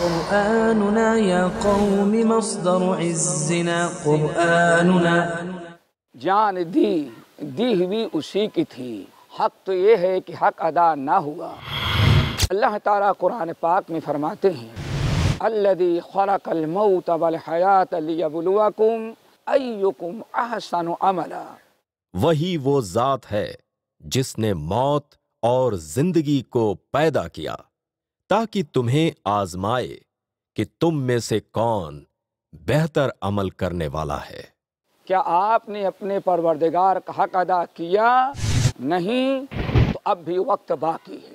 قرآننا يا قوم مصدر عزنا قرآننا جان دی دی ہوئی اسی کی تھی حق تو یہ ہے کہ حق ادا نہ ہوا اللہ تعالیٰ قرآن پاک میں فرماتے ہیں الذي خلق الموت والحياة ليبلوكم ايكم احسن عملا وہی وہ ذات ہے جس نے موت اور زندگی کو پیدا کیا ताकि तुम्हें आजमाए कि तुम में से कौन बेहतर अमल करने वाला है क्या आपने अपने परवरदिगार का हक अदा किया नहीं तो अब भी वक्त बाकी है